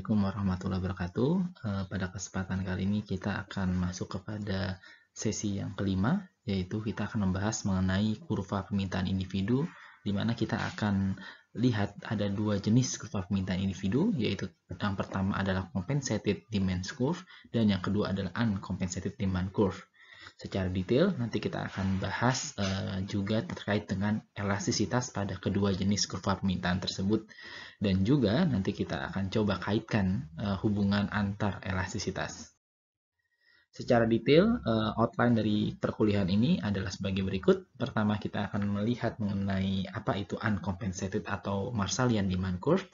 Assalamualaikum warahmatullahi wabarakatuh. Eh, pada kesempatan kali ini kita akan masuk kepada sesi yang kelima, yaitu kita akan membahas mengenai kurva permintaan individu, di mana kita akan lihat ada dua jenis kurva permintaan individu, yaitu yang pertama adalah compensated demand curve, dan yang kedua adalah uncompensated demand curve. Secara detail, nanti kita akan bahas eh, juga terkait dengan elastisitas pada kedua jenis kurva permintaan tersebut. Dan juga nanti kita akan coba kaitkan uh, hubungan antar elastisitas. Secara detail, uh, outline dari perkuliahan ini adalah sebagai berikut. Pertama, kita akan melihat mengenai apa itu uncompensated atau Marshallian demand curve.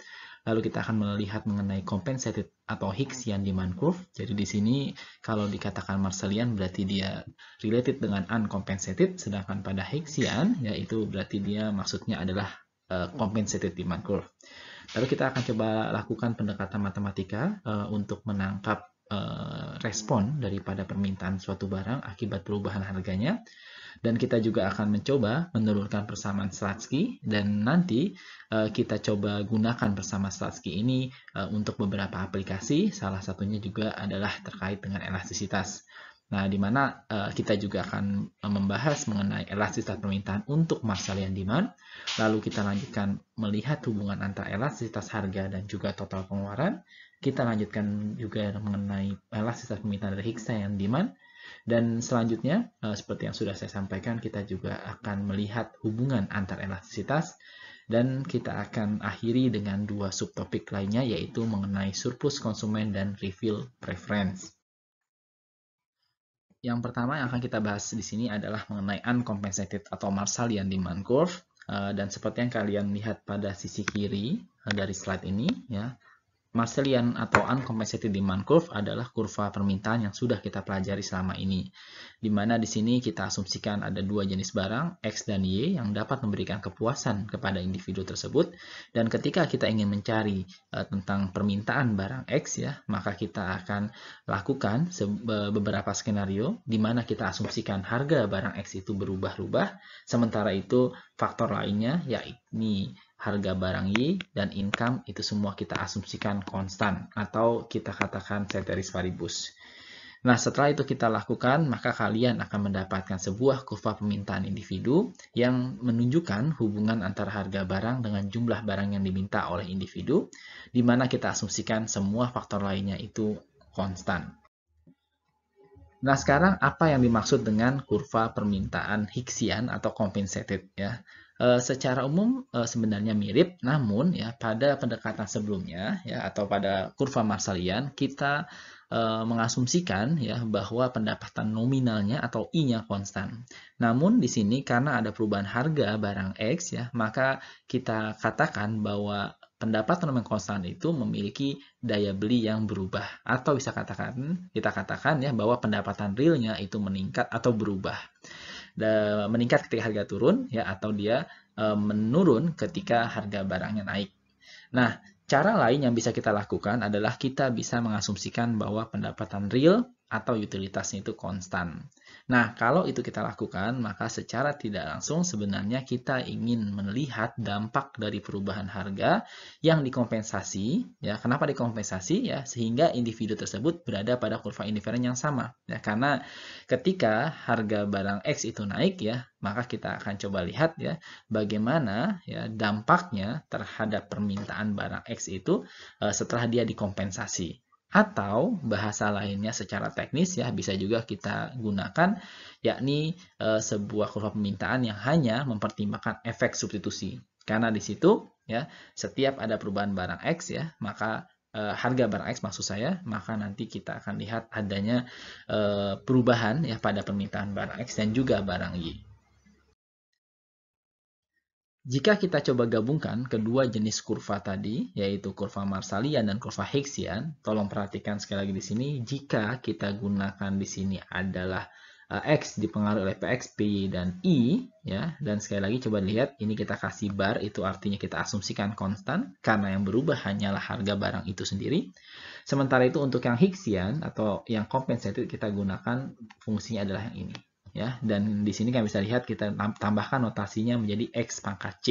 Lalu kita akan melihat mengenai compensated atau Hicksian demand curve. Jadi di sini kalau dikatakan Marshallian berarti dia related dengan uncompensated, sedangkan pada Hicksian yaitu berarti dia maksudnya adalah uh, compensated demand curve. Lalu kita akan coba lakukan pendekatan matematika uh, untuk menangkap uh, respon daripada permintaan suatu barang akibat perubahan harganya. Dan kita juga akan mencoba menurunkan persamaan Slatsky dan nanti uh, kita coba gunakan persamaan Slatsky ini uh, untuk beberapa aplikasi, salah satunya juga adalah terkait dengan elastisitas. Nah, di mana uh, kita juga akan eh, membahas mengenai elastisitas permintaan untuk Marshallian demand. Lalu kita lanjutkan melihat hubungan antara elastisitas harga dan juga total pengeluaran. Kita lanjutkan juga mengenai elastisitas permintaan dari Higgsian demand. Dan selanjutnya, uh, seperti yang sudah saya sampaikan, kita juga akan melihat hubungan antar elastisitas dan kita akan akhiri dengan dua subtopik lainnya yaitu mengenai surplus konsumen dan refill preference. Yang pertama yang akan kita bahas di sini adalah mengenai uncompensated atau marshallian demand curve. Eh, dan seperti yang kalian lihat pada sisi kiri eh, dari slide ini, ya Masselian atau uncompensated demand curve adalah kurva permintaan yang sudah kita pelajari selama ini. Di mana di sini kita asumsikan ada dua jenis barang, X dan Y, yang dapat memberikan kepuasan kepada individu tersebut. Dan ketika kita ingin mencari e, tentang permintaan barang X, ya, maka kita akan lakukan beberapa skenario di mana kita asumsikan harga barang X itu berubah-ubah, sementara itu faktor lainnya, yakni harga barang Y dan income itu semua kita asumsikan konstan atau kita katakan ceteris paribus. Nah, setelah itu kita lakukan, maka kalian akan mendapatkan sebuah kurva permintaan individu yang menunjukkan hubungan antara harga barang dengan jumlah barang yang diminta oleh individu, di mana kita asumsikan semua faktor lainnya itu konstan. Nah, sekarang apa yang dimaksud dengan kurva permintaan Hicksian atau compensated ya? E, secara umum e, sebenarnya mirip, namun ya pada pendekatan sebelumnya ya atau pada kurva Marsalian kita e, mengasumsikan ya bahwa pendapatan nominalnya atau i-nya konstan. Namun di sini karena ada perubahan harga barang X ya, maka kita katakan bahwa pendapat pendapatan konstan itu memiliki daya beli yang berubah atau bisa katakan kita katakan ya bahwa pendapatan realnya itu meningkat atau berubah da, meningkat ketika harga turun ya atau dia e, menurun ketika harga barangnya naik. Nah cara lain yang bisa kita lakukan adalah kita bisa mengasumsikan bahwa pendapatan real atau utilitasnya itu konstan. Nah, kalau itu kita lakukan, maka secara tidak langsung sebenarnya kita ingin melihat dampak dari perubahan harga yang dikompensasi, ya. Kenapa dikompensasi ya? Sehingga individu tersebut berada pada kurva indiferen yang sama. Ya, karena ketika harga barang X itu naik ya, maka kita akan coba lihat ya bagaimana ya dampaknya terhadap permintaan barang X itu uh, setelah dia dikompensasi atau bahasa lainnya secara teknis ya bisa juga kita gunakan yakni e, sebuah kurva permintaan yang hanya mempertimbangkan efek substitusi karena di situ ya setiap ada perubahan barang X ya maka e, harga barang X maksud saya maka nanti kita akan lihat adanya e, perubahan ya pada permintaan barang X dan juga barang Y jika kita coba gabungkan kedua jenis kurva tadi, yaitu kurva Marsalian dan kurva Hixian, tolong perhatikan sekali lagi di sini, jika kita gunakan di sini adalah eh, X dipengaruhi oleh PX, PY, dan I, ya. dan sekali lagi coba lihat, ini kita kasih bar, itu artinya kita asumsikan konstan, karena yang berubah hanyalah harga barang itu sendiri. Sementara itu untuk yang Hixian atau yang compensated, kita gunakan fungsinya adalah yang ini ya dan di sini kan bisa lihat kita tambahkan notasinya menjadi x pangkat c.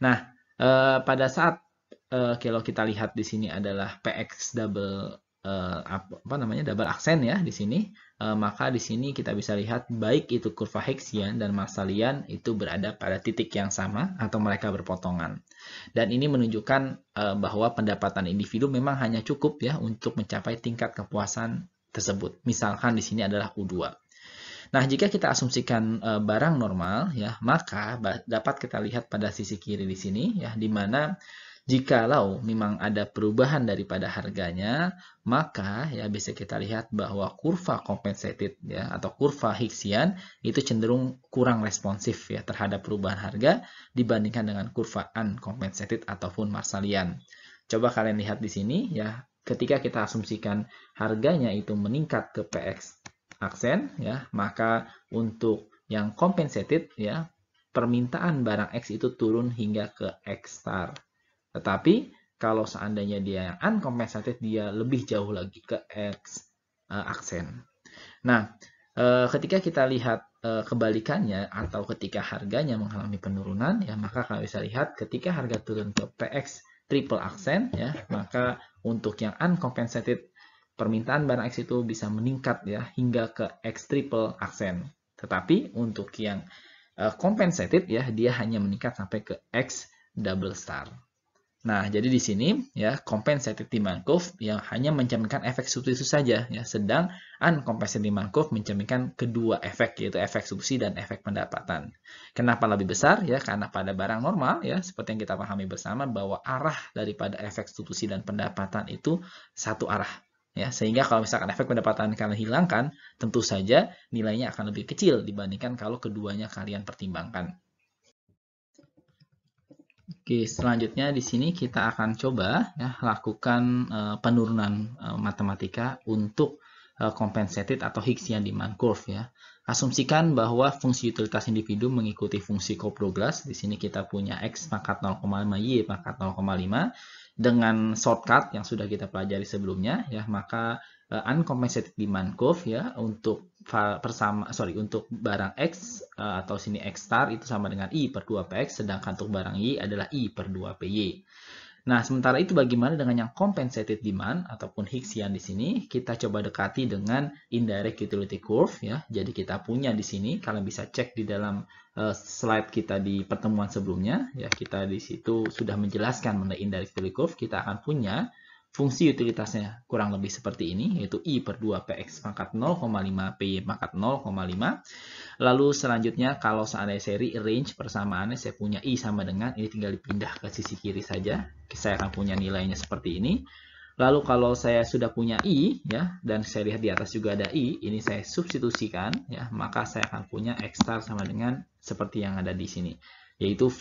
Nah, eh, pada saat eh, kalau kita lihat di sini adalah px double eh, apa namanya double aksen ya di sini, eh, maka di sini kita bisa lihat baik itu kurva heksian dan massalian itu berada pada titik yang sama atau mereka berpotongan. Dan ini menunjukkan eh, bahwa pendapatan individu memang hanya cukup ya untuk mencapai tingkat kepuasan tersebut. Misalkan di sini adalah U2. Nah, jika kita asumsikan e, barang normal ya, maka dapat kita lihat pada sisi kiri di sini ya di mana jikalau memang ada perubahan daripada harganya, maka ya bisa kita lihat bahwa kurva compensated ya atau kurva Hicksian itu cenderung kurang responsif ya terhadap perubahan harga dibandingkan dengan kurva uncompensated ataupun marsalian. Coba kalian lihat di sini ya, ketika kita asumsikan harganya itu meningkat ke PX aksen ya, maka untuk yang compensated ya, permintaan barang X itu turun hingga ke X star. Tetapi kalau seandainya dia yang uncompensated dia lebih jauh lagi ke X uh, aksen. Nah, uh, ketika kita lihat uh, kebalikannya atau ketika harganya mengalami penurunan ya maka kalian bisa lihat ketika harga turun ke PX triple aksen ya maka untuk yang uncompensated permintaan barang X itu bisa meningkat ya hingga ke X triple aksen. Tetapi untuk yang uh, compensated ya dia hanya meningkat sampai ke X double star. Nah, jadi di sini ya compensated demand curve yang hanya mencerminkan efek substitusi saja ya, sedang uncompensated demand curve mencerminkan kedua efek yaitu efek substitusi dan efek pendapatan. Kenapa lebih besar ya? Karena pada barang normal ya seperti yang kita pahami bersama bahwa arah daripada efek substitusi dan pendapatan itu satu arah Ya, sehingga kalau misalkan efek pendapatan kalian hilangkan, tentu saja nilainya akan lebih kecil dibandingkan kalau keduanya kalian pertimbangkan. Oke, selanjutnya di sini kita akan coba ya, lakukan uh, penurunan uh, matematika untuk uh, compensated atau Higgs yang di ya. Asumsikan bahwa fungsi utilitas individu mengikuti fungsi Cobb-Douglas. Di sini kita punya X pangkat 0,5, Y pangkat 0,5 dengan shortcut yang sudah kita pelajari sebelumnya ya maka uh, uncompensated demand curve ya untuk persama sorry untuk barang X uh, atau sini X star itu sama dengan I per 2 PX sedangkan untuk barang Y adalah I per 2 PY. Nah, sementara itu bagaimana dengan yang compensated demand ataupun Hicksian di sini? Kita coba dekati dengan indirect utility curve ya. Jadi kita punya di sini, kalian bisa cek di dalam uh, slide kita di pertemuan sebelumnya ya. Kita di situ sudah menjelaskan mengenai indirect utility curve, kita akan punya Fungsi utilitasnya kurang lebih seperti ini, yaitu I per 2 PX pangkat 0,5, PY pangkat 0,5. Lalu selanjutnya kalau seandainya seri range persamaannya saya punya I sama dengan, ini tinggal dipindah ke sisi kiri saja. Saya akan punya nilainya seperti ini. Lalu kalau saya sudah punya I, ya, dan saya lihat di atas juga ada I, ini saya substitusikan, ya, maka saya akan punya X star sama dengan seperti yang ada di sini yaitu V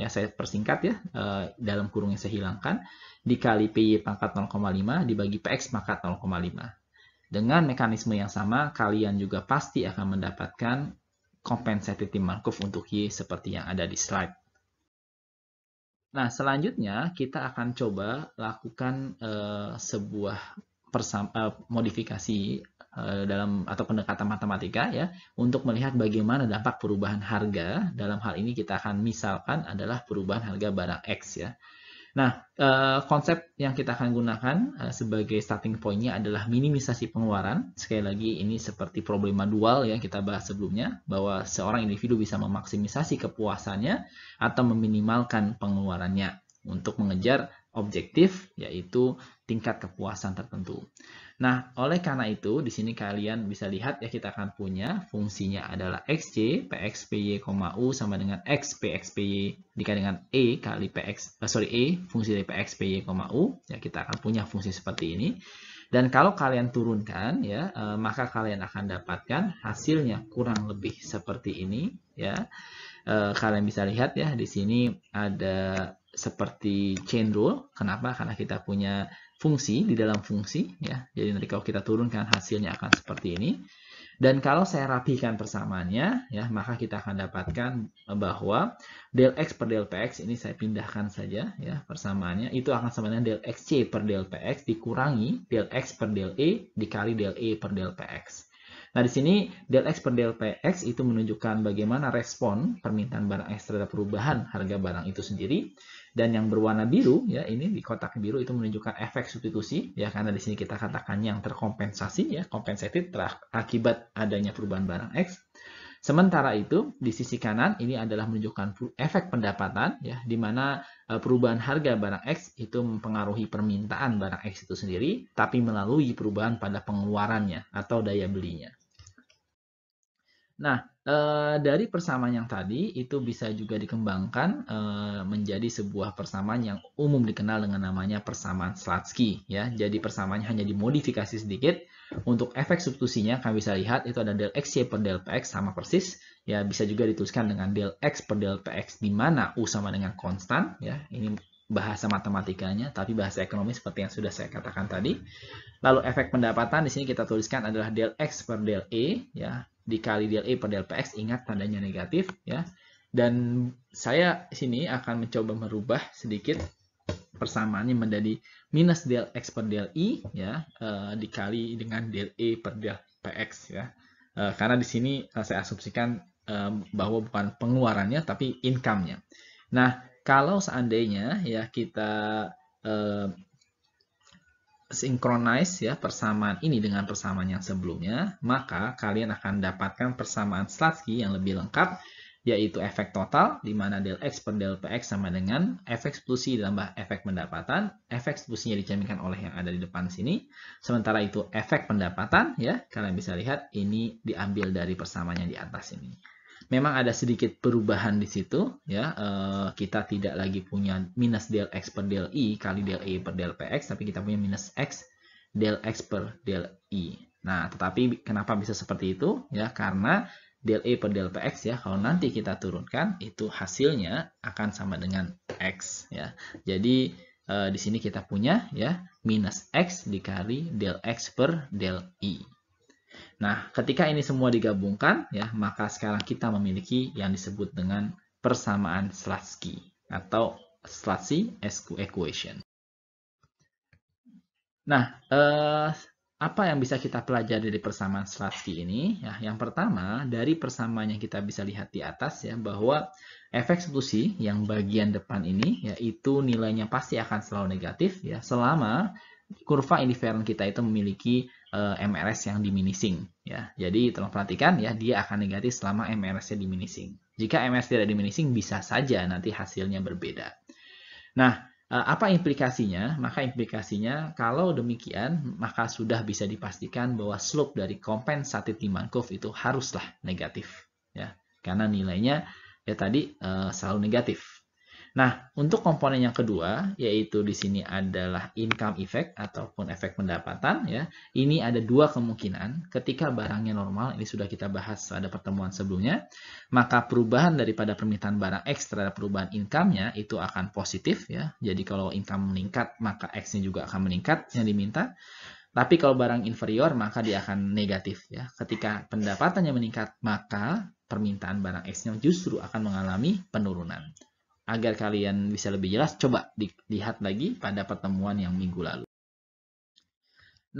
ya saya persingkat ya eh, dalam kurung yang saya hilangkan dikali PY pangkat 0,5 dibagi PX pangkat 0,5. Dengan mekanisme yang sama kalian juga pasti akan mendapatkan compensated Markov untuk Y seperti yang ada di slide. Nah, selanjutnya kita akan coba lakukan uh, sebuah persam, uh, modifikasi uh, dalam atau pendekatan matematika ya untuk melihat bagaimana dampak perubahan harga dalam hal ini kita akan misalkan adalah perubahan harga barang X ya. Nah, eh, konsep yang kita akan gunakan sebagai starting point-nya adalah minimisasi pengeluaran. Sekali lagi, ini seperti problema dual yang kita bahas sebelumnya, bahwa seorang individu bisa memaksimisasi kepuasannya atau meminimalkan pengeluarannya untuk mengejar objektif, yaitu tingkat kepuasan tertentu. Nah, oleh karena itu, di sini kalian bisa lihat ya kita akan punya fungsinya adalah xj, pxpy, u sama dengan x, pxpy dikali dengan e kali px, uh, sorry e, fungsi dari pxpy, u, ya kita akan punya fungsi seperti ini. Dan kalau kalian turunkan ya, eh, maka kalian akan dapatkan hasilnya kurang lebih seperti ini ya. Eh, kalian bisa lihat ya di sini ada seperti chain rule. Kenapa? Karena kita punya fungsi di dalam fungsi ya. Jadi nanti kalau kita turunkan hasilnya akan seperti ini. Dan kalau saya rapikan persamaannya ya, maka kita akan dapatkan bahwa del x per del px ini saya pindahkan saja ya persamaannya itu akan sama dengan del xc per del px dikurangi del x per del e dikali del e per del px. Nah, di sini del X per del PX itu menunjukkan bagaimana respon permintaan barang X terhadap perubahan harga barang itu sendiri. Dan yang berwarna biru, ya ini di kotak biru itu menunjukkan efek substitusi, ya karena di sini kita katakan yang terkompensasi, ya compensated akibat adanya perubahan barang X. Sementara itu, di sisi kanan ini adalah menunjukkan efek pendapatan, ya, di mana eh, perubahan harga barang X itu mempengaruhi permintaan barang X itu sendiri, tapi melalui perubahan pada pengeluarannya atau daya belinya. Nah, eh, dari persamaan yang tadi itu bisa juga dikembangkan eh, menjadi sebuah persamaan yang umum dikenal dengan namanya persamaan Slutsky ya. Jadi persamaannya hanya dimodifikasi sedikit. Untuk efek substitusinya kami bisa lihat itu ada del y per del px sama persis ya bisa juga dituliskan dengan del x per del px di mana u sama dengan konstan ya. Ini bahasa matematikanya, tapi bahasa ekonomi seperti yang sudah saya katakan tadi. Lalu efek pendapatan di sini kita tuliskan adalah del x per del e ya dikali del E per del PX, ingat tandanya negatif ya. Dan saya sini akan mencoba merubah sedikit persamaannya menjadi minus del X per del I ya, e, dikali dengan del E per del PX ya. E, karena di sini eh, saya asumsikan e, bahwa bukan pengeluarannya tapi income-nya. Nah, kalau seandainya ya kita eh, sinkronize ya persamaan ini dengan persamaan yang sebelumnya, maka kalian akan dapatkan persamaan Slutsky yang lebih lengkap yaitu efek total di mana del x per del px sama dengan efek eksklusi ditambah efek pendapatan, efek eksklusinya dijaminkan oleh yang ada di depan sini. Sementara itu efek pendapatan ya, kalian bisa lihat ini diambil dari persamaan yang di atas ini memang ada sedikit perubahan di situ ya uh, kita tidak lagi punya minus del x per del i kali del e per del px tapi kita punya minus x del x per del i nah tetapi kenapa bisa seperti itu ya karena del e per del px ya kalau nanti kita turunkan itu hasilnya akan sama dengan x ya jadi uh, di sini kita punya ya minus x dikali del x per del i Nah, ketika ini semua digabungkan, ya, maka sekarang kita memiliki yang disebut dengan persamaan Slutsky atau Slutsky equation. Nah, eh, apa yang bisa kita pelajari dari persamaan Slutsky ini? Ya, yang pertama, dari persamaan yang kita bisa lihat di atas ya bahwa efek substitusi yang bagian depan ini yaitu nilainya pasti akan selalu negatif ya selama kurva indiferen kita itu memiliki Eh, MRS yang diminishing ya. Jadi tolong perhatikan ya dia akan negatif selama MRS-nya diminishing. Jika MRS tidak diminishing bisa saja nanti hasilnya berbeda. Nah, eh, apa implikasinya? Maka implikasinya kalau demikian maka sudah bisa dipastikan bahwa slope dari compensated demand curve itu haruslah negatif ya. Karena nilainya ya tadi eh, selalu negatif Nah, untuk komponen yang kedua yaitu di sini adalah income effect ataupun efek pendapatan ya. Ini ada dua kemungkinan ketika barangnya normal, ini sudah kita bahas pada pertemuan sebelumnya, maka perubahan daripada permintaan barang X terhadap perubahan income-nya itu akan positif ya. Jadi kalau income meningkat, maka X-nya juga akan meningkat yang diminta. Tapi kalau barang inferior maka dia akan negatif ya. Ketika pendapatannya meningkat maka permintaan barang X-nya justru akan mengalami penurunan. Agar kalian bisa lebih jelas, coba dilihat lagi pada pertemuan yang minggu lalu.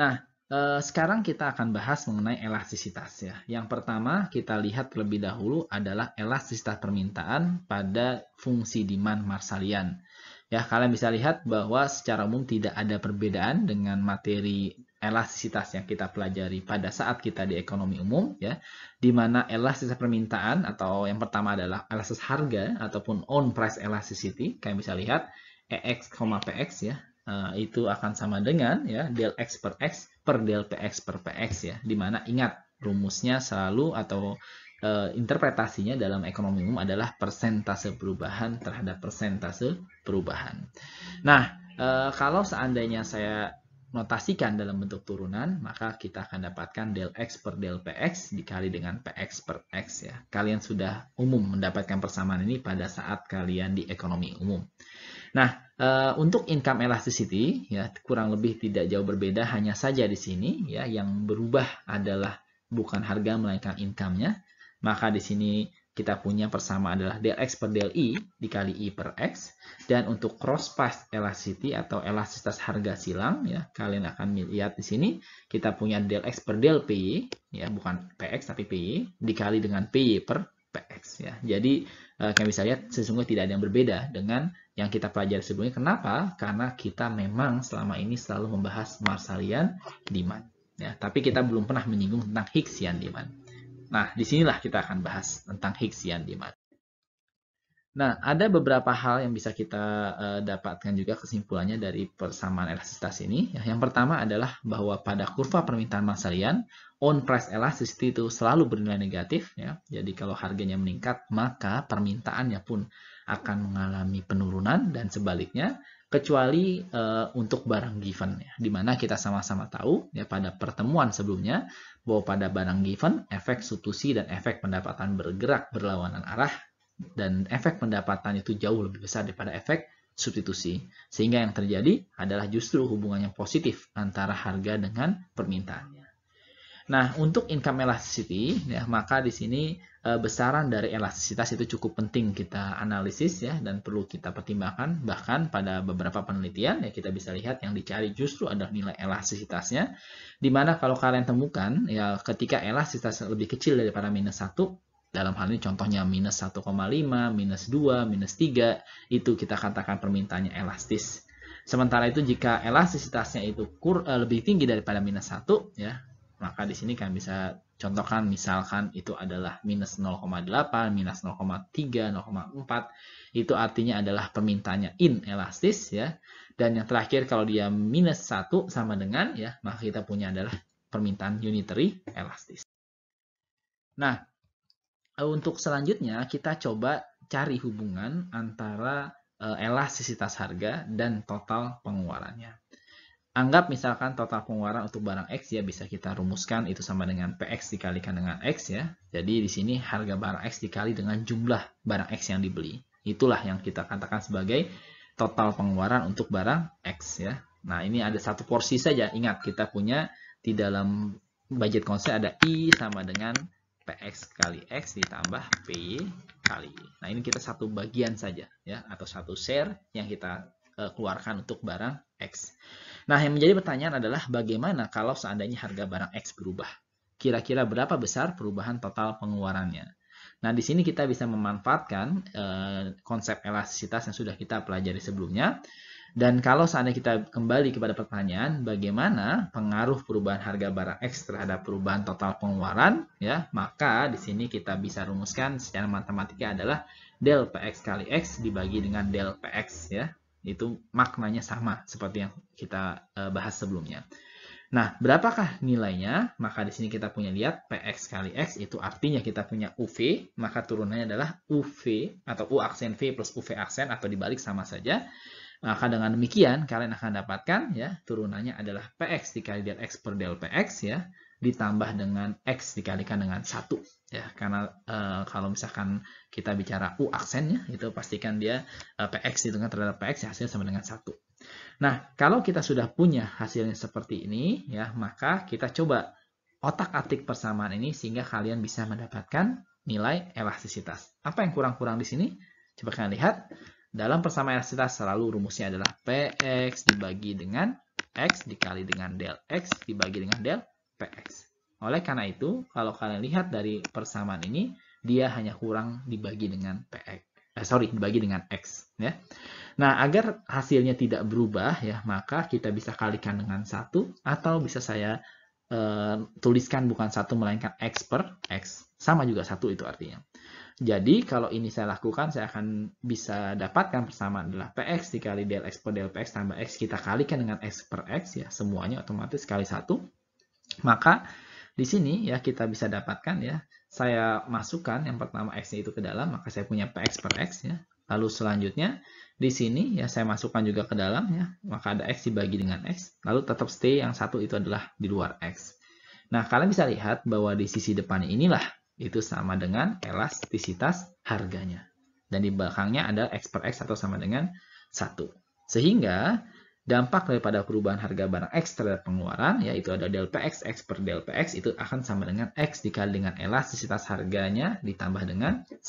Nah, eh, sekarang kita akan bahas mengenai elastisitas ya. Yang pertama kita lihat terlebih dahulu adalah elastisitas permintaan pada fungsi demand marsalian. Ya, kalian bisa lihat bahwa secara umum tidak ada perbedaan dengan materi elastisitas yang kita pelajari pada saat kita di ekonomi umum ya di mana elastisitas permintaan atau yang pertama adalah elastis harga ataupun on price elasticity kalian bisa lihat EX, PX ya eh, itu akan sama dengan ya del X per X per del PX per PX ya di mana ingat rumusnya selalu atau e, interpretasinya dalam ekonomi umum adalah persentase perubahan terhadap persentase perubahan. Nah, e, kalau seandainya saya notasikan dalam bentuk turunan, maka kita akan dapatkan del x per del px dikali dengan px per x ya. Kalian sudah umum mendapatkan persamaan ini pada saat kalian di ekonomi umum. Nah, eh, untuk income elasticity ya kurang lebih tidak jauh berbeda hanya saja di sini ya yang berubah adalah bukan harga melainkan income-nya. Maka di sini kita punya persamaan adalah del x per del i dikali i per x dan untuk cross price elasticity atau elastisitas harga silang ya kalian akan lihat di sini kita punya del x per del p, ya bukan px tapi py dikali dengan py per px ya jadi eh, kalian bisa lihat sesungguhnya tidak ada yang berbeda dengan yang kita pelajari sebelumnya kenapa karena kita memang selama ini selalu membahas marsalian demand ya tapi kita belum pernah menyinggung tentang Higgsian demand Nah, disinilah kita akan bahas tentang Higgsian Dimana. demand. Nah, ada beberapa hal yang bisa kita uh, dapatkan juga kesimpulannya dari persamaan elastisitas ini. Ya, yang pertama adalah bahwa pada kurva permintaan masalian on price elasticity itu selalu bernilai negatif. Ya. Jadi kalau harganya meningkat, maka permintaannya pun akan mengalami penurunan dan sebaliknya, kecuali uh, untuk barang given, ya, di mana kita sama-sama tahu ya pada pertemuan sebelumnya bahwa pada barang given, efek substitusi dan efek pendapatan bergerak berlawanan arah dan efek pendapatan itu jauh lebih besar daripada efek substitusi. Sehingga yang terjadi adalah justru hubungan yang positif antara harga dengan permintaannya. Nah, untuk income elasticity, ya, maka di sini Eh, besaran dari elastisitas itu cukup penting kita analisis ya dan perlu kita pertimbangkan bahkan pada beberapa penelitian ya kita bisa lihat yang dicari justru adalah nilai elastisitasnya dimana kalau kalian temukan ya ketika elastisitas lebih kecil daripada minus 1 dalam hal ini contohnya minus 1,5, minus 2, minus 3 itu kita katakan permintaannya elastis sementara itu jika elastisitasnya itu kur, eh, lebih tinggi daripada minus 1 ya maka di sini kan bisa Contohkan misalkan itu adalah minus 0,8, minus 0,3, 0,4. Itu artinya adalah permintaannya inelastis ya. Dan yang terakhir kalau dia minus 1 sama dengan ya, maka kita punya adalah permintaan unitary elastis. Nah, eh, untuk selanjutnya kita coba cari hubungan antara eh, elastisitas harga dan total pengeluarannya. Anggap misalkan total pengeluaran untuk barang X ya bisa kita rumuskan itu sama dengan PX dikalikan dengan X ya. Jadi di sini harga barang X dikali dengan jumlah barang X yang dibeli. Itulah yang kita katakan sebagai total pengeluaran untuk barang X ya. Nah ini ada satu porsi saja. Ingat kita punya di dalam budget konsep ada I sama dengan PX kali X ditambah PY kali Y. Nah ini kita satu bagian saja ya atau satu share yang kita Eh, keluarkan untuk barang X. Nah, yang menjadi pertanyaan adalah bagaimana kalau seandainya harga barang X berubah? Kira-kira berapa besar perubahan total pengeluarannya? Nah, di sini kita bisa memanfaatkan e, konsep elastisitas yang sudah kita pelajari sebelumnya. Dan kalau seandainya kita kembali kepada pertanyaan bagaimana pengaruh perubahan harga barang X terhadap perubahan total pengeluaran, ya, maka di sini kita bisa rumuskan secara matematika adalah del PX kali X dibagi dengan del PX ya. Itu maknanya sama seperti yang kita eh, bahas sebelumnya. Nah, berapakah nilainya? Maka di sini kita punya lihat PX kali X itu artinya kita punya UV, maka turunannya adalah UV atau U aksen V plus UV aksen atau dibalik sama saja. Maka dengan demikian kalian akan dapatkan ya turunannya adalah PX dikali del X per del PX ya ditambah dengan X dikalikan dengan satu ya karena e, kalau misalkan kita bicara U aksennya itu pastikan dia e, PX kan terhadap PX ya hasilnya sama dengan satu nah kalau kita sudah punya hasilnya seperti ini ya maka kita coba otak-atik persamaan ini sehingga kalian bisa mendapatkan nilai elastisitas apa yang kurang-kurang di sini coba kalian lihat dalam persamaan elastisitas selalu rumusnya adalah PX dibagi dengan X dikali dengan del X dibagi dengan del PX. Oleh karena itu, kalau kalian lihat dari persamaan ini, dia hanya kurang dibagi dengan PX. Eh, sorry, dibagi dengan X. Ya. Nah, agar hasilnya tidak berubah, ya maka kita bisa kalikan dengan satu atau bisa saya eh, tuliskan bukan satu melainkan X per X. Sama juga satu itu artinya. Jadi kalau ini saya lakukan, saya akan bisa dapatkan persamaan adalah PX dikali del X per del PX tambah X kita kalikan dengan X per X ya semuanya otomatis kali satu maka di sini ya kita bisa dapatkan ya, saya masukkan yang pertama x-nya itu ke dalam, maka saya punya px per x ya. Lalu selanjutnya di sini ya saya masukkan juga ke dalam ya, maka ada x dibagi dengan x, lalu tetap stay yang satu itu adalah di luar x. Nah, kalian bisa lihat bahwa di sisi depan inilah itu sama dengan elastisitas harganya. Dan di belakangnya ada x per x atau sama dengan satu Sehingga dampak daripada perubahan harga barang X terhadap pengeluaran, yaitu ada del PX, X per del PX, itu akan sama dengan X dikali dengan elastisitas harganya ditambah dengan 1.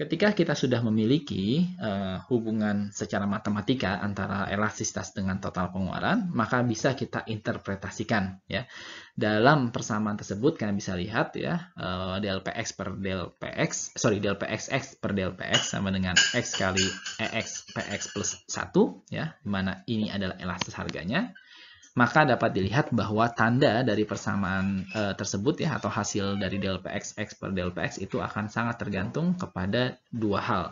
Ketika kita sudah memiliki uh, hubungan secara matematika antara elastisitas dengan total pengeluaran, maka bisa kita interpretasikan ya. Dalam persamaan tersebut kalian bisa lihat ya, uh, px per del px, sorry del x per del px sama dengan x kali ex px plus 1 ya, di mana ini adalah elastis harganya maka dapat dilihat bahwa tanda dari persamaan e, tersebut ya atau hasil dari px X per px itu akan sangat tergantung kepada dua hal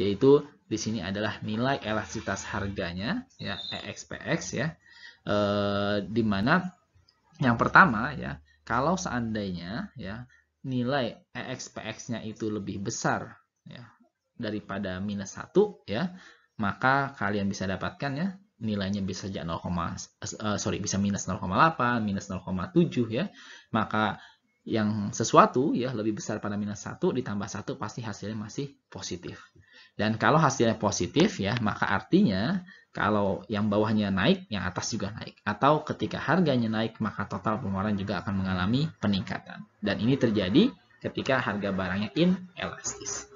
yaitu di sini adalah nilai elastisitas harganya ya EXPX ya e, di mana yang pertama ya kalau seandainya ya nilai EXPX-nya itu lebih besar ya daripada minus satu ya maka kalian bisa dapatkan ya nilainya bisa saja 0, uh, sorry bisa minus 0,8, minus 0,7 ya. Maka yang sesuatu ya lebih besar pada minus 1 ditambah 1 pasti hasilnya masih positif. Dan kalau hasilnya positif ya maka artinya kalau yang bawahnya naik yang atas juga naik. Atau ketika harganya naik maka total pengeluaran juga akan mengalami peningkatan. Dan ini terjadi ketika harga barangnya inelastis.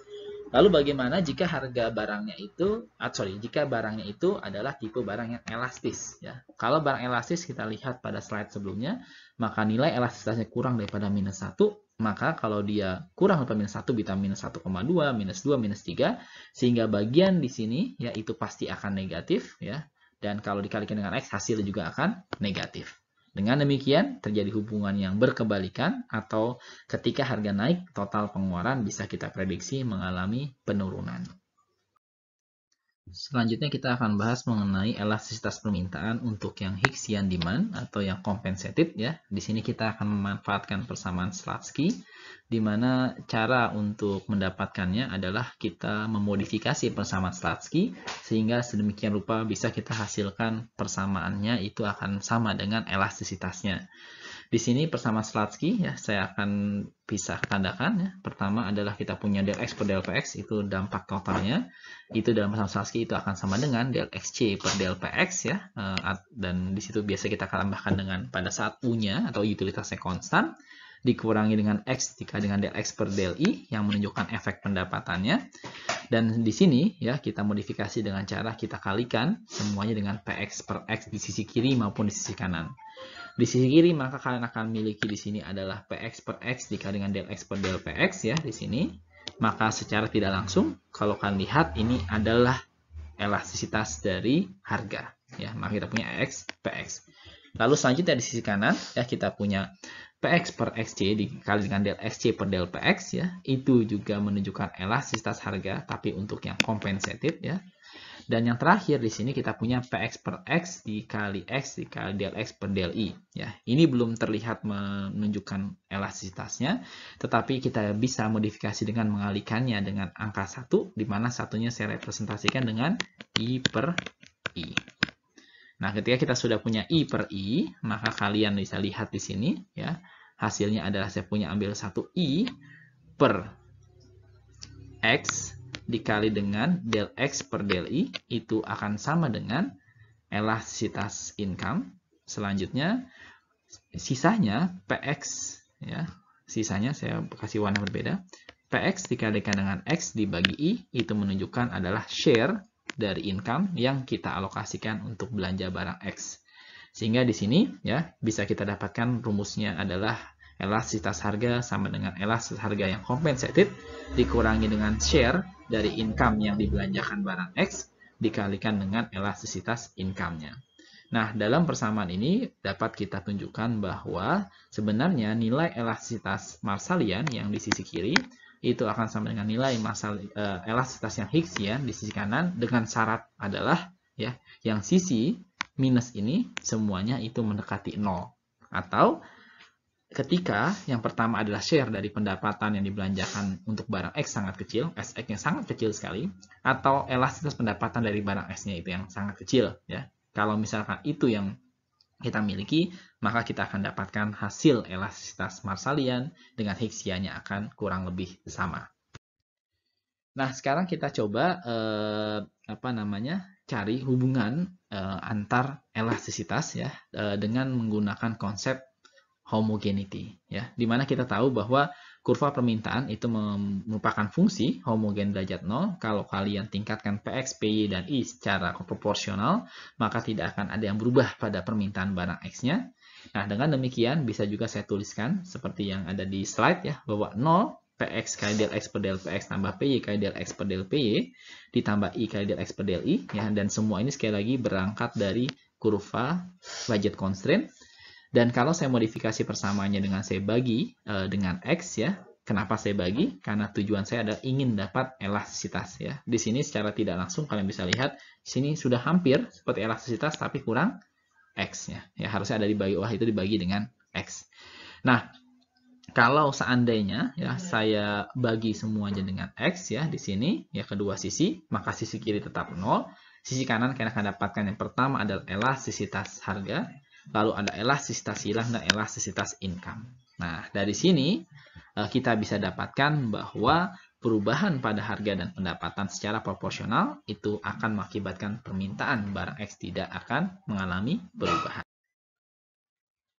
Lalu bagaimana jika harga barangnya itu, ah, sorry, jika barangnya itu adalah tipe barang yang elastis. Ya. Kalau barang elastis kita lihat pada slide sebelumnya, maka nilai elastisitasnya kurang daripada minus 1, maka kalau dia kurang daripada minus 1, bisa minus 1,2, minus 2, minus 3, sehingga bagian di sini ya itu pasti akan negatif. ya. Dan kalau dikalikan dengan X, hasilnya juga akan negatif. Dengan demikian, terjadi hubungan yang berkebalikan atau ketika harga naik, total pengeluaran bisa kita prediksi mengalami penurunan. Selanjutnya kita akan bahas mengenai elastisitas permintaan untuk yang Hicksian demand atau yang compensated ya. Di sini kita akan memanfaatkan persamaan Slutsky di mana cara untuk mendapatkannya adalah kita memodifikasi persamaan Slutsky sehingga sedemikian rupa bisa kita hasilkan persamaannya itu akan sama dengan elastisitasnya. Di sini bersama Slutsky ya, saya akan pisah tandakan ya. Pertama adalah kita punya del x per del px itu dampak totalnya. Itu dalam bersama Slutsky itu akan sama dengan del xc per del px ya. Eh, dan di situ biasa kita akan tambahkan dengan pada saat u-nya atau utilitasnya konstan dikurangi dengan X jika dengan del X per del I yang menunjukkan efek pendapatannya. Dan di sini ya kita modifikasi dengan cara kita kalikan semuanya dengan PX per X di sisi kiri maupun di sisi kanan. Di sisi kiri maka kalian akan miliki di sini adalah PX per X dikali dengan del X per del PX ya di sini. Maka secara tidak langsung kalau kalian lihat ini adalah elastisitas dari harga ya maka kita punya X PX. Lalu selanjutnya di sisi kanan ya kita punya PX per XC dikali dengan del XC per del PX ya. Itu juga menunjukkan elastisitas harga tapi untuk yang compensated ya. Dan yang terakhir di sini kita punya PX per X dikali X dikali del X per del I. Ya, ini belum terlihat menunjukkan elastisitasnya, tetapi kita bisa modifikasi dengan mengalikannya dengan angka 1, di mana satunya saya representasikan dengan I per I. Nah, ketika kita sudah punya I per I, maka kalian bisa lihat di sini, ya. Hasilnya adalah saya punya ambil satu I per X dikali dengan del X per del I, itu akan sama dengan elastisitas income. Selanjutnya, sisanya PX, ya. Sisanya saya kasih warna berbeda. PX dikalikan dengan X dibagi I, itu menunjukkan adalah share dari income yang kita alokasikan untuk belanja barang X. Sehingga di sini ya bisa kita dapatkan rumusnya adalah elastisitas harga sama dengan elastisitas harga yang compensated dikurangi dengan share dari income yang dibelanjakan barang X dikalikan dengan elastisitas income-nya. Nah, dalam persamaan ini dapat kita tunjukkan bahwa sebenarnya nilai elastisitas Marsalian yang di sisi kiri itu akan sama dengan nilai masa e, eh, elastisitas yang higgs ya di sisi kanan dengan syarat adalah ya yang sisi minus ini semuanya itu mendekati nol atau ketika yang pertama adalah share dari pendapatan yang dibelanjakan untuk barang X sangat kecil, sx yang sangat kecil sekali, atau elastisitas pendapatan dari barang s nya itu yang sangat kecil. ya Kalau misalkan itu yang kita miliki, maka kita akan dapatkan hasil elastisitas marsalian dengan higgs akan kurang lebih sama. Nah, sekarang kita coba eh, apa namanya? cari hubungan eh, antar elastisitas ya eh, dengan menggunakan konsep homogeneity ya. di mana kita tahu bahwa Kurva permintaan itu merupakan fungsi homogen derajat 0. Kalau kalian tingkatkan PX, PY, dan I secara proporsional, maka tidak akan ada yang berubah pada permintaan barang X-nya. Nah, dengan demikian bisa juga saya tuliskan seperti yang ada di slide ya, bahwa 0 PX kali del X per del PX tambah PY kali del X per del PY ditambah I kali del X per del I ya dan semua ini sekali lagi berangkat dari kurva budget constraint dan kalau saya modifikasi persamaannya dengan saya bagi e, dengan X ya, kenapa saya bagi? Karena tujuan saya adalah ingin dapat elastisitas ya. Di sini secara tidak langsung kalian bisa lihat, di sini sudah hampir seperti elastisitas tapi kurang X-nya. Ya harusnya ada dibagi, wah itu dibagi dengan X. Nah, kalau seandainya ya saya bagi semuanya dengan X ya di sini, ya kedua sisi, maka sisi kiri tetap 0. Sisi kanan kalian akan dapatkan yang pertama adalah elastisitas harga lalu ada elastisitas hilang dan elastisitas income. Nah, dari sini eh, kita bisa dapatkan bahwa perubahan pada harga dan pendapatan secara proporsional itu akan mengakibatkan permintaan barang X tidak akan mengalami perubahan.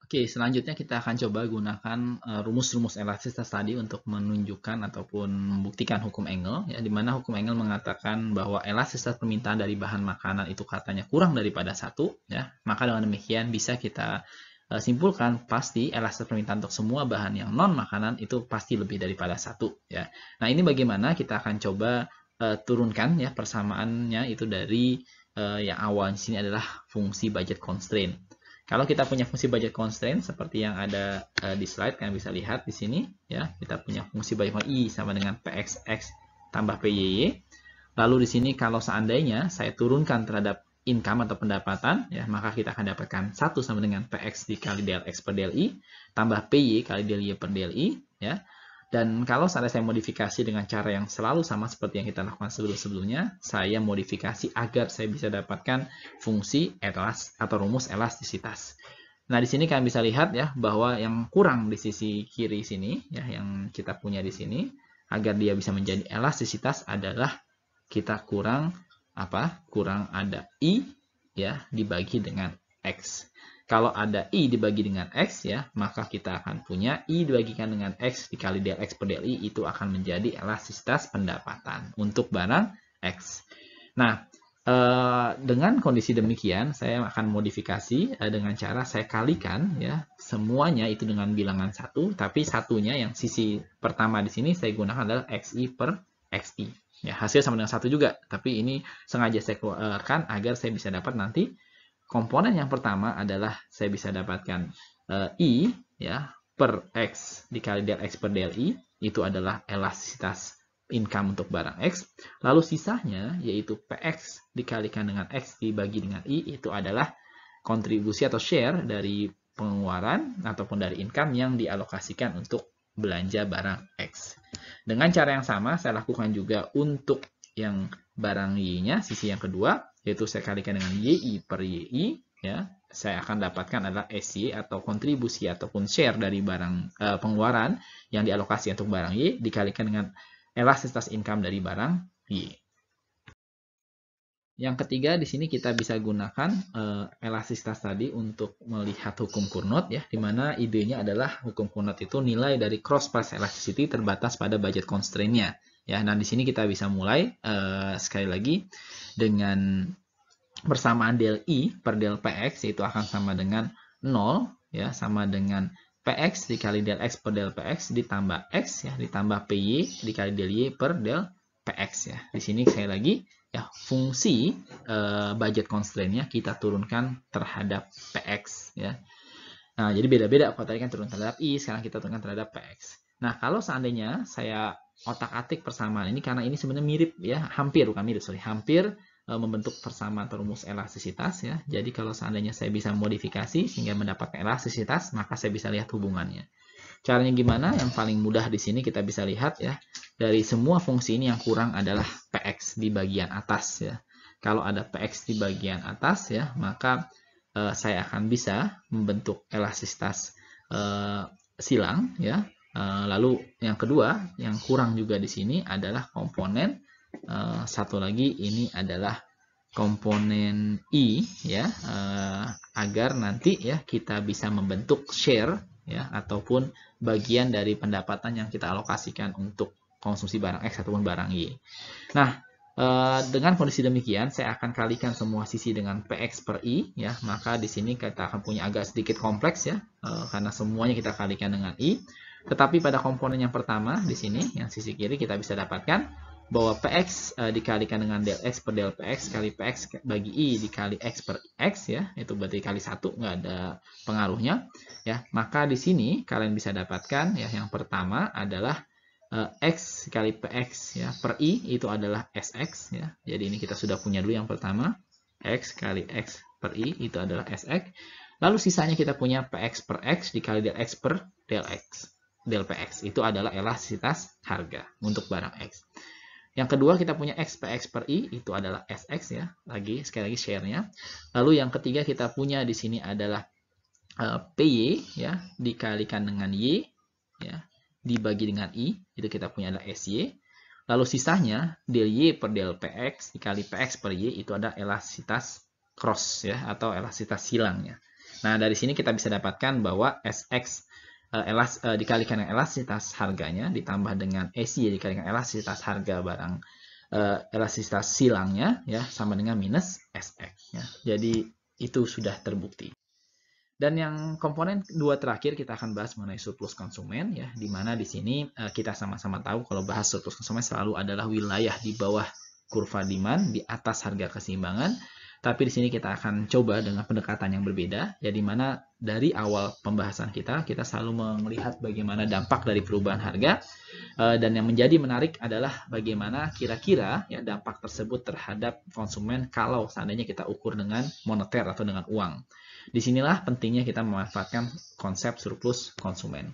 Oke, selanjutnya kita akan coba gunakan eh, rumus-rumus uh, elastisitas tadi untuk menunjukkan ataupun membuktikan hukum Engel, ya, di mana hukum Engel mengatakan bahwa elastisitas permintaan dari bahan makanan itu katanya kurang daripada satu, ya, maka dengan demikian bisa kita uh, simpulkan pasti elastisitas permintaan untuk semua bahan yang non makanan itu pasti lebih daripada satu, ya. Nah ini bagaimana kita akan coba uh, turunkan ya persamaannya itu dari uh, yang awal di sini adalah fungsi budget constraint. Kalau kita punya fungsi budget constraint seperti yang ada uh, di slide kalian bisa lihat di sini ya, kita punya fungsi budget i sama dengan pxx tambah pyy. Lalu di sini kalau seandainya saya turunkan terhadap income atau pendapatan ya, maka kita akan dapatkan 1 sama dengan px dikali dlx per dli tambah py kali dly per dli ya. Dan kalau seandainya saya modifikasi dengan cara yang selalu sama seperti yang kita lakukan sebelum-sebelumnya, saya modifikasi agar saya bisa dapatkan fungsi elas atau rumus elastisitas. Nah, di sini kalian bisa lihat ya bahwa yang kurang di sisi kiri sini ya yang kita punya di sini agar dia bisa menjadi elastisitas adalah kita kurang apa? Kurang ada i ya dibagi dengan x. Kalau ada I dibagi dengan X ya, maka kita akan punya I dibagikan dengan X dikali X per I itu akan menjadi elastisitas pendapatan untuk barang X. Nah, eh, dengan kondisi demikian, saya akan modifikasi eh, dengan cara saya kalikan ya semuanya itu dengan bilangan satu, tapi satunya yang sisi pertama di sini saya gunakan adalah xi per xi. Ya, hasil sama dengan satu juga, tapi ini sengaja saya keluarkan agar saya bisa dapat nanti komponen yang pertama adalah saya bisa dapatkan uh, I ya per X dikali del X per del I itu adalah elastisitas income untuk barang X. Lalu sisanya yaitu PX dikalikan dengan X dibagi dengan I itu adalah kontribusi atau share dari pengeluaran ataupun dari income yang dialokasikan untuk belanja barang X. Dengan cara yang sama saya lakukan juga untuk yang barang Y-nya, sisi yang kedua yaitu saya kalikan dengan YI per YI, ya, saya akan dapatkan adalah SY atau kontribusi ataupun share dari barang e, pengeluaran yang dialokasi untuk barang Y dikalikan dengan elastisitas income dari barang Y. Yang ketiga di sini kita bisa gunakan e, elastisitas tadi untuk melihat hukum Cournot ya, di mana idenya adalah hukum Cournot itu nilai dari cross price elasticity terbatas pada budget constraint-nya. Ya, nah di sini kita bisa mulai uh, sekali lagi dengan persamaan del i per del px itu akan sama dengan 0 ya sama dengan px dikali del x per del px ditambah x ya ditambah py dikali del y per del px ya. Di sini sekali lagi ya fungsi uh, budget constraint-nya kita turunkan terhadap px ya. Nah, jadi beda-beda kalau tadi kan turun terhadap i, sekarang kita turunkan terhadap px. Nah, kalau seandainya saya otak-atik persamaan ini karena ini sebenarnya mirip ya, hampir bukan mirip, sorry, hampir e, membentuk persamaan rumus elastisitas ya. Jadi kalau seandainya saya bisa modifikasi sehingga mendapatkan elastisitas, maka saya bisa lihat hubungannya. Caranya gimana? Yang paling mudah di sini kita bisa lihat ya, dari semua fungsi ini yang kurang adalah px di bagian atas ya. Kalau ada px di bagian atas ya, maka e, saya akan bisa membentuk elastisitas e, silang ya Eh, lalu yang kedua yang kurang juga di sini adalah komponen eh, satu lagi ini adalah komponen i ya eh, agar nanti ya kita bisa membentuk share ya ataupun bagian dari pendapatan yang kita alokasikan untuk konsumsi barang X ataupun barang Y. Nah, dengan kondisi demikian saya akan kalikan semua sisi dengan px per i ya maka di sini kita akan punya agak sedikit kompleks ya karena semuanya kita kalikan dengan i tetapi pada komponen yang pertama di sini, yang sisi kiri kita bisa dapatkan bahwa PX e, dikalikan dengan del X per del PX kali PX bagi I dikali X per X ya, itu berarti kali satu nggak ada pengaruhnya ya. Maka di sini kalian bisa dapatkan ya yang pertama adalah e, X kali PX ya per I itu adalah SX ya. Jadi ini kita sudah punya dulu yang pertama X kali X per I itu adalah SX. Lalu sisanya kita punya PX per X dikali del X per del X del PX. Itu adalah elastisitas harga untuk barang X. Yang kedua kita punya x per I, itu adalah SX ya. Lagi, sekali lagi sharenya. Lalu yang ketiga kita punya di sini adalah uh, eh, PY ya, dikalikan dengan Y ya, dibagi dengan I, itu kita punya adalah SY. Lalu sisanya del Y per del PX dikali PX per Y itu ada elastisitas cross ya atau elastisitas silangnya. Nah, dari sini kita bisa dapatkan bahwa SX Eh, elas, uh, dikalikan dengan elastisitas harganya ditambah dengan SI ya, dikalikan elastisitas harga barang uh, elastisitas silangnya ya sama dengan minus SX ya. Jadi itu sudah terbukti. Dan yang komponen dua terakhir kita akan bahas mengenai surplus konsumen ya, di mana di sini uh, kita sama-sama tahu kalau bahas surplus konsumen selalu adalah wilayah di bawah kurva demand, di atas harga keseimbangan tapi di sini kita akan coba dengan pendekatan yang berbeda, ya di mana dari awal pembahasan kita kita selalu melihat bagaimana dampak dari perubahan harga eh, dan yang menjadi menarik adalah bagaimana kira-kira ya dampak tersebut terhadap konsumen kalau seandainya kita ukur dengan moneter atau dengan uang. Disinilah pentingnya kita memanfaatkan konsep surplus konsumen.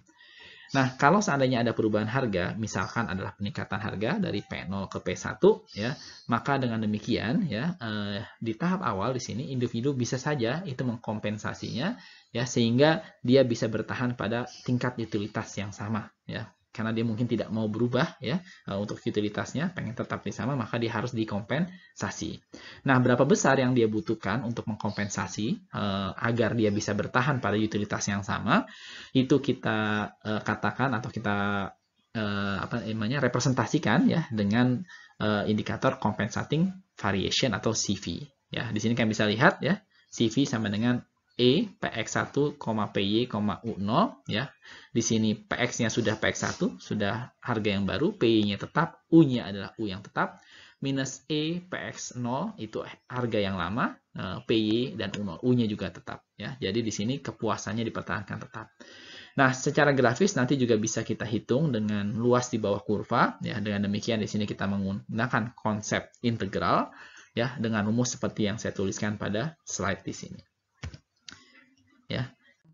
Nah, kalau seandainya ada perubahan harga, misalkan adalah peningkatan harga dari P0 ke P1, ya, maka dengan demikian, ya, eh, di tahap awal di sini individu bisa saja itu mengkompensasinya, ya, sehingga dia bisa bertahan pada tingkat utilitas yang sama, ya karena dia mungkin tidak mau berubah ya uh, untuk utilitasnya pengen tetap di sama maka dia harus dikompensasi. Nah, berapa besar yang dia butuhkan untuk mengkompensasi uh, agar dia bisa bertahan pada utilitas yang sama? Itu kita uh, katakan atau kita uh, apa namanya representasikan ya dengan uh, indikator compensating variation atau CV ya. Di sini kan bisa lihat ya CV sama dengan E, PX1, PY, U0 ya. Di sini PX-nya sudah PX1, sudah harga yang baru, PY-nya tetap, U-nya adalah U yang tetap. Minus E, PX0 itu harga yang lama, eh, PY dan U0, U-nya juga tetap ya. Jadi di sini kepuasannya dipertahankan tetap. Nah, secara grafis nanti juga bisa kita hitung dengan luas di bawah kurva ya. Dengan demikian di sini kita menggunakan konsep integral ya dengan rumus seperti yang saya tuliskan pada slide di sini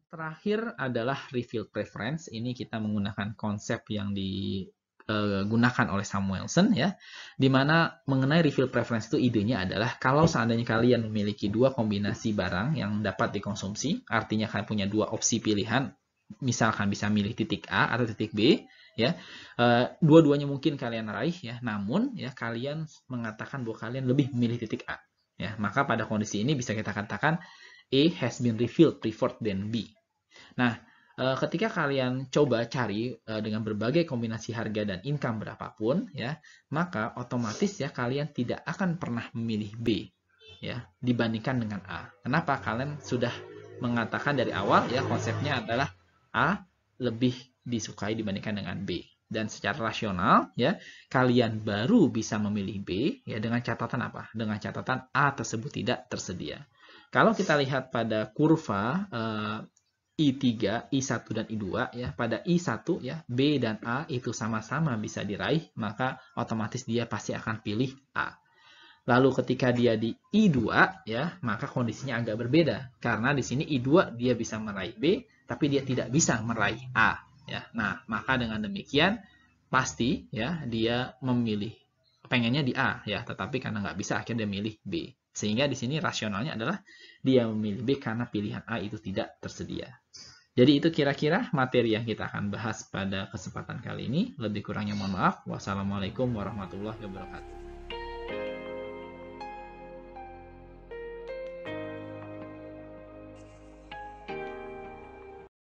terakhir adalah reveal preference. Ini kita menggunakan konsep yang digunakan eh, oleh Samuelson ya. Dimana mengenai reveal preference itu idenya adalah kalau seandainya kalian memiliki dua kombinasi barang yang dapat dikonsumsi, artinya kalian punya dua opsi pilihan, misalkan bisa milih titik A atau titik B, ya eh, dua-duanya mungkin kalian raih ya namun ya kalian mengatakan bahwa kalian lebih memilih titik A ya maka pada kondisi ini bisa kita katakan A has been revealed preferred than B Nah, eh, ketika kalian coba cari eh, dengan berbagai kombinasi harga dan income berapapun ya maka otomatis ya kalian tidak akan pernah memilih B ya dibandingkan dengan A kenapa kalian sudah mengatakan dari awal ya konsepnya adalah A lebih disukai dibandingkan dengan B dan secara rasional ya kalian baru bisa memilih B ya dengan catatan apa dengan catatan A tersebut tidak tersedia kalau kita lihat pada kurva eh, I3, I1 dan I2 ya, pada I1 ya, B dan A itu sama-sama bisa diraih, maka otomatis dia pasti akan pilih A. Lalu ketika dia di I2 ya, maka kondisinya agak berbeda karena di sini I2 dia bisa meraih B, tapi dia tidak bisa meraih A ya. Nah, maka dengan demikian pasti ya dia memilih pengennya di A ya, tetapi karena nggak bisa akhirnya dia milih B. Sehingga di sini rasionalnya adalah dia memilih B karena pilihan A itu tidak tersedia. Jadi itu kira-kira materi yang kita akan bahas pada kesempatan kali ini. Lebih kurangnya mohon maaf. Wassalamualaikum warahmatullahi wabarakatuh.